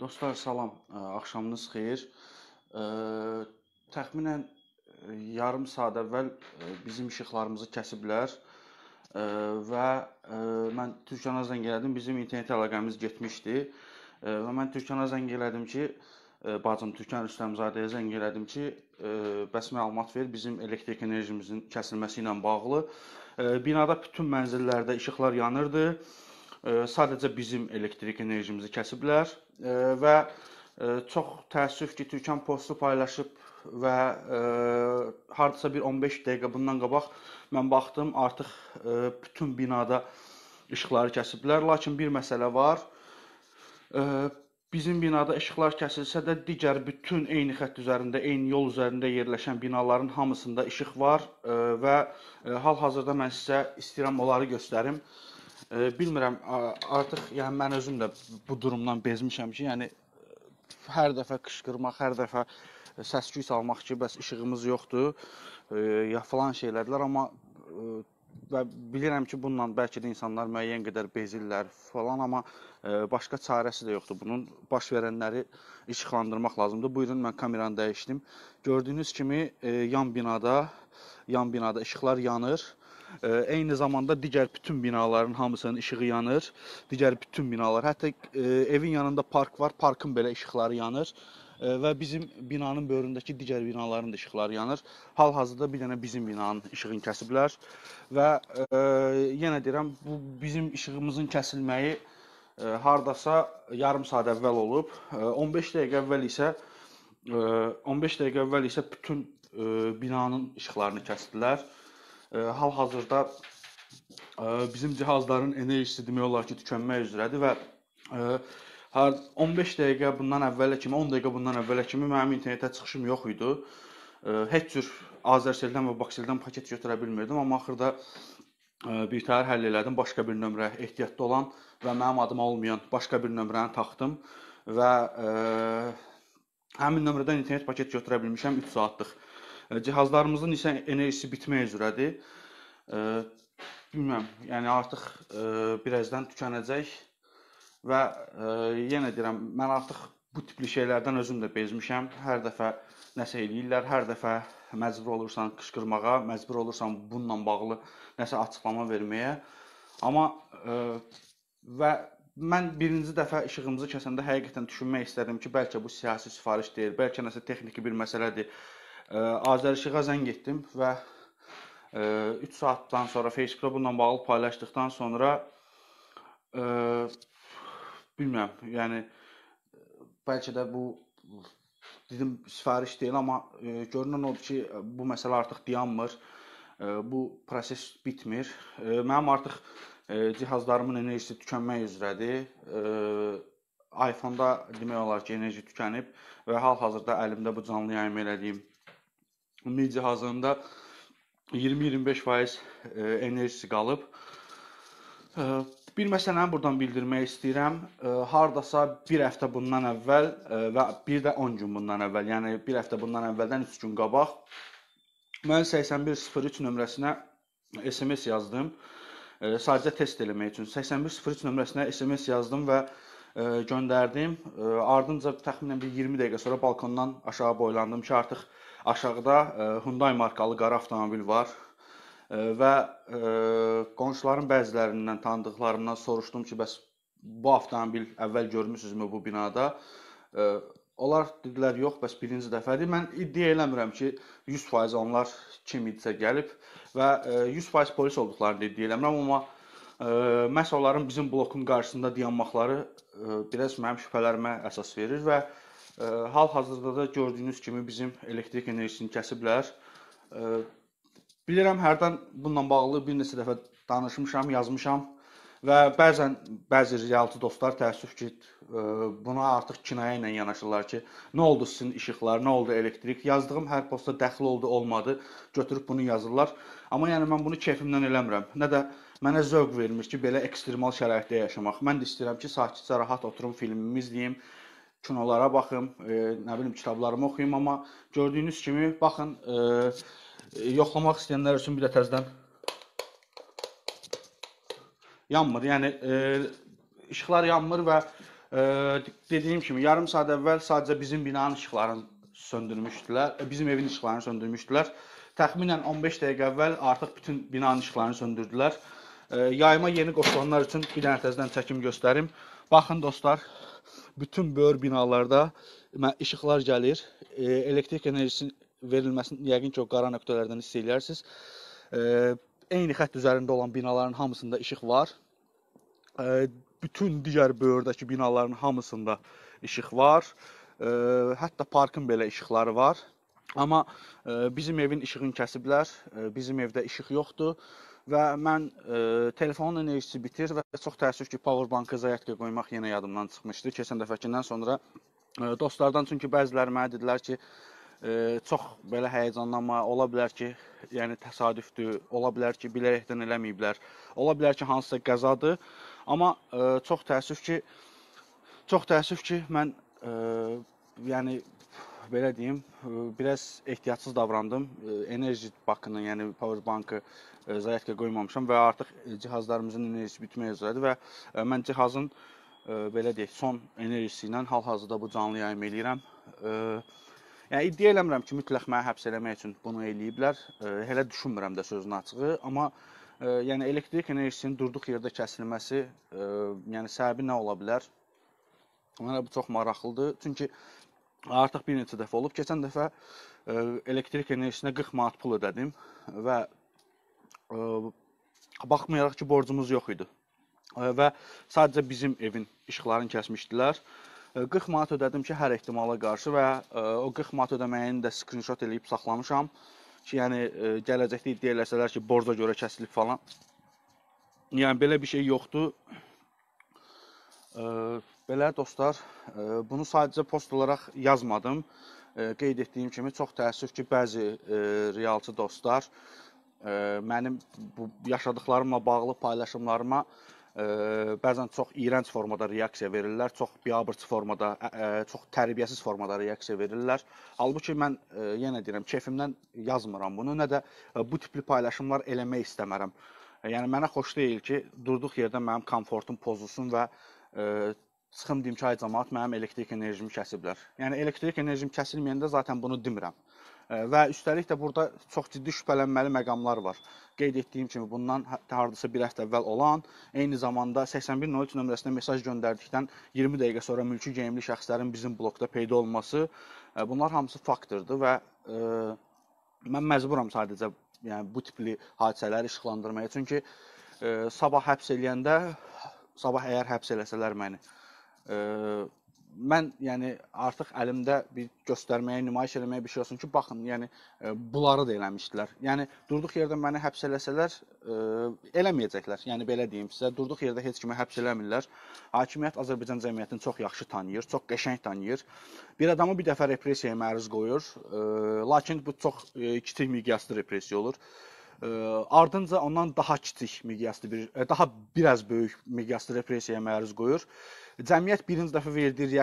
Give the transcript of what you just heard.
Dostlar, salam. Axşamınız xeyir. Təxminən yarım saat əvvəl bizim işıqlarımızı kəsiblər və mən Türkana zəng elədim. Bizim internet əlaqəmiz getmişdi və mən Türkana zəng elədim ki, bacım Türkan Rüstəmzadəyə zəng elədim ki, bəs məlumat ver bizim elektrik enerjimizin kəsilməsi ilə bağlı. Binada bütün mənzillərdə işıqlar yanırdı sadəcə bizim elektrik enerjimizi kəsiblər və çox təəssüf ki, Türkan postu paylaşıb və hardasa bir 15 dəqiqə bundan qabaq mən baxdım, artıq bütün binada işıqları kəsiblər, lakin bir məsələ var. Bizim binada işıqlar kəsilsə də digər bütün eyni xətt üzərində, eyni yol üzərində yerləşən binaların hamısında işıq var və hal-hazırda mən sizə istəyirəm onları göstərim e, bilmirəm artıq yəni mən özüm də bu durumdan bezmişəm ki, yəni hər dəfə qışqırmaq, hər dəfə səs-küy salmaq ki, bəs işığımız yoxdur, e, ya falan şeylərdilər, amma e, və bilirəm ki, bununla bəlkə də insanlar müəyyən qədər bezirlər falan, amma e, başqa çarəsi də yoxdur. Bunun baş verənləri işıqlandırmaq lazımdır. Buyurun, mən kameranı dəyişdim. Gördüyünüz kimi e, yan binada, yan binada işıqlar yanır. Eyni zamanda digər bütün binaların hamısının işığı yanır. Digər bütün binalar, hətta e, evin yanında park var, parkın belə işıqları yanır və bizim binanın böyründəki digər binaların da işıqları yanır. Hal-hazırda bir dənə bizim binanın işığını kəsiblər və e, yenə deyirəm, bu bizim işığımızın kəsilməyi e, hardasa yarım saat əvvəl olub. E, 15 dəqiqə əvvəl isə e, 15 dəqiqə əvvəl isə bütün e, binanın işıqlarını kəsdilər. E, hal-hazırda e, bizim cihazların enerjisi demək olar ki, tükənmək üzrədir və e, hər 15 dəqiqə bundan əvvələ kimi, 10 dəqiqə bundan əvvələ kimi mənim internetə çıxışım yox idi. E, heç cür Azərseldən və Bakseldən paket götürə bilmirdim, amma axırda bir təhər həll elədim, başqa bir nömrə ehtiyatda olan və mənim adıma olmayan başqa bir nömrəni taxdım və həmin nömrədən internet paket götürə bilmişəm 3 saatlıq E, cihazlarımızın isə enerjisi bitmək üzrədir. E, bilmirəm, yəni artıq e, birazdan tükənəcək və yenə deyirəm, mən artıq bu tipli şeylərdən özüm də bezmişəm. Hər dəfə nəsə eləyirlər, hər dəfə məcbur olursan qışqırmağa, məcbur olursan bununla bağlı nəsə açıqlama verməyə. Amma ə, və mən birinci dəfə işığımızı kəsəndə həqiqətən düşünmək istədim ki, bəlkə bu siyasi sifariş deyil, bəlkə nəsə texniki bir məsələdir. Azərişığa zəng etdim və 3 e, saatdan sonra Facebookda bununla bağlı paylaşdıqdan sonra ə, e, bilmirəm, yəni bəlkə də bu dedim sifariş deyil, amma ə, e, görünən odur ki, bu məsələ artıq dayanmır. Ə, bu proses bitmir. Ə, mənim artıq ə, cihazlarımın enerjisi tükənmək üzrədir. Ə, iPhone-da demək olar ki, enerji tükənib və hal-hazırda əlimdə bu canlı yayım elədiyim mil cihazında 20-25% enerjisi qalıb. E, bir məsələni buradan bildirmək istəyirəm. E, hardasa 1 həftə bundan əvvəl e, və bir də 10 gün bundan əvvəl, yəni 1 həftə bundan əvvəldən 3 gün qabaq mən 8103 nömrəsinə SMS yazdım. Sadəcə test eləmək üçün 8103 nömrəsinə SMS yazdım və göndərdim. Ardınca təxminən bir 20 dəqiqə sonra balkondan aşağı boylandım ki, artıq Aşağıda e, Hyundai markalı qara avtomobil var e, və e, qonşuların bəzilərindən tanıdıqlarımdan soruşdum ki, bəs bu avtomobil əvvəl görmüsünüzmü bu binada? Onlar dedilər, yox, bəs birinci dəfədir. Mən iddia eləmirəm ki, 100% onlar kim idisə gəlib və 100% polis olduqlarını iddia eləmirəm, amma məhz onların bizim blokun qarşısında dayanmaqları biraz mənim şübhələrimə əsas verir və Hal-hazırda da gördüyünüz kimi bizim elektrik enerjisini kəsiblər. Bilirəm, hərdən bununla bağlı bir neçə dəfə danışmışam, yazmışam və bəzən bəzi realtı dostlar təəssüf ki, buna artıq kinayə ilə yanaşırlar ki, nə oldu sizin işıqlar, nə oldu elektrik? Yazdığım hər postda dəxli oldu, olmadı, götürüb bunu yazırlar. Amma yəni mən bunu keyfimdən eləmirəm. Nə də mənə zövq vermir ki, belə ekstremal şəraitdə yaşamaq. Mən də istəyirəm ki, sakitcə rahat oturum, filmimi izləyim, kinolara baxım, e, nə bilim kitablarımı oxuyum, amma gördüyünüz kimi baxın, e, e yoxlamaq istəyənlər üçün bir də təzədən yanmır. Yəni e, işıqlar yanmır və e, dediyim kimi yarım saat əvvəl sadəcə bizim binanın işıqlarını söndürmüşdülər. E, bizim evin işıqlarını söndürmüşdülər. Təxminən 15 dəqiqə əvvəl artıq bütün binanın işıqlarını söndürdülər. E, yayıma yeni qoşulanlar üçün bir dənə təzədən çəkim göstərim. Baxın dostlar, bütün böyük binalarda işıqlar gəlir. E, elektrik enerjisinin verilməsini yəqin ki, o qara nöqtələrdən hiss edirsiniz. E, eyni xətt üzərində olan binaların hamısında işıq var. E, bütün digər böyürdəki binaların hamısında işıq var. E, hətta parkın belə işıqları var. Amma e, bizim evin işığını kəsiblər. E, bizim evdə işıq yoxdur və mən e, telefonun enerjisi bitir və çox təəssüf ki, powerbankı zaryadka qoymaq yenə yadımdan çıxmışdı. Keçən dəfəkindən sonra e, dostlardan çünki bəziləri mənə dedilər ki, e, çox belə həyəcanlanma, ola bilər ki, yəni təsadüfdür, ola bilər ki, bilərəkdən eləməyiblər. Ola bilər ki, hansısa qəzadır. Amma e, çox təəssüf ki, çox təəssüf ki, mən e, yəni belə deyim, e, biraz ehtiyatsız davrandım. E, enerji bakını, yəni power bankı e, zayatka qoymamışam və artıq cihazlarımızın enerjisi bitmək üzrədir və mən cihazın belə deyək, son enerjisi ilə hal-hazırda bu canlı yayım eləyirəm. Yəni iddia eləmirəm ki, mütləq məni həbs eləmək üçün bunu eləyiblər. Hələ düşünmürəm də sözün açığı, amma yəni elektrik enerjisinin durduq yerdə kəsilməsi, yəni səbəbi nə ola bilər? Mənə bu çox maraqlıdır. Çünki Artıq bir neçə dəfə olub. Keçən dəfə e, elektrik enerjisinə 40 manat pul ödədim və e, baxmayaraq ki, borcumuz yox idi. E, və sadəcə bizim evin işıqlarını kəsmişdilər. 40 manat ödədim ki, hər ehtimala qarşı və o 40 manat ödəməyini də skrinshot eləyib saxlamışam ki, yəni gələcəkdə iddia eləsələr ki, borca görə kəsilib falan. Yəni belə bir şey yoxdur. Belə dostlar, e, bunu sadəcə post olaraq yazmadım. E, qeyd etdiyim kimi çox təəssüf ki, bəzi e, realçı dostlar mənim bu yaşadıqlarımla bağlı paylaşımlarıma bəzən çox iyrənc formada reaksiya verirlər, çox biabırçı formada, çox tərbiyəsiz formada reaksiya verirlər. Halbuki mən yenə deyirəm, kefimdən yazmıram bunu, nə də bu tipli paylaşımlar eləmək istəmərəm. Yəni mənə xoş deyil ki, durduq yerdə mənim komfortum pozulsun və Sıxımdimki ay cəmaət mənim elektrik enerjimi kəsiblər. Yəni elektrik enerjim kəsilməyəndə zaten bunu demirəm. Və üstəlik də burada çox ciddi şübhələnməli məqamlar var. Qeyd etdiyim kimi bundan hə, hardasa bir həftə əvvəl olan, eyni zamanda 8103 nömrəsinə mesaj göndərdikdən 20 dəqiqə sonra mülki geyimli şəxslərin bizim blokda peyda olması, bunlar hamısı faktordur və ə, mən məcburam sadəcə yəni bu tipli hadisələri işıqlandırmaya. Çünki ə, sabah həbs eləyəndə sabah əgər həbs eləsələr məni mən yəni artıq əlimdə bir göstərməyə, nümayiş eləməyə bir şey olsun ki, baxın, yəni e, bunları da eləmişdilər. Yəni durduq yerdə məni həbs eləsələr, e, eləməyəcəklər. Yəni belə deyim sizə, durduq yerdə heç kimi həbs eləmirlər. Hakimiyyət Azərbaycan cəmiyyətini çox yaxşı tanıyır, çox qəşəng tanıyır. Bir adamı bir dəfə repressiyaya məruz qoyur, e, lakin bu çox kiçik miqyaslı repressiya olur ardınca ondan daha kiçik miqyaslı bir daha biraz böyük miqyaslı repressiyaya məruz qoyur. Cəmiyyət birinci dəfə verdiyi reaksiyadır.